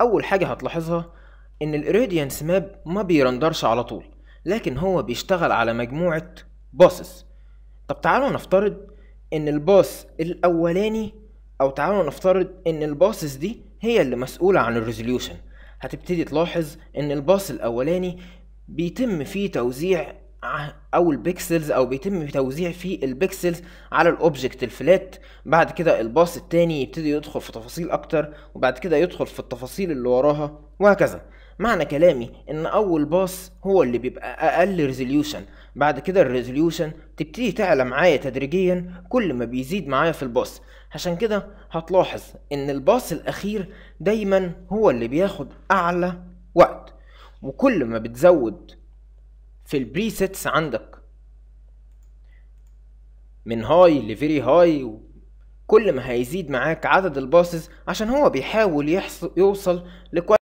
اول حاجه هتلاحظها ان الاريديانس ماب ما بيرندرش على طول لكن هو بيشتغل على مجموعه باصص طب تعالوا نفترض ان الباص الاولاني او تعالوا نفترض ان الباصص دي هي اللي مسؤوله عن الريزوليوشن هتبتدي تلاحظ ان الباص الاولاني بيتم فيه توزيع او البيكسلز او بيتم توزيع في البيكسلز على الاوبجكت الفلات بعد كده الباص التاني يبتدي يدخل في تفاصيل اكتر وبعد كده يدخل في التفاصيل اللي وراها وهكذا معنى كلامي ان اول باص هو اللي بيبقى اقل ريزوليوشن بعد كده الريزوليوشن تبتدي تعلى معايا تدريجيا كل ما بيزيد معايا في الباص عشان كده هتلاحظ ان الباص الاخير دايما هو اللي بياخد اعلى وقت وكل ما بتزود في البريسيتس عندك من هاي لفيري هاي كل ما هيزيد معاك عدد الباسز عشان هو بيحاول يوصل لكواليتي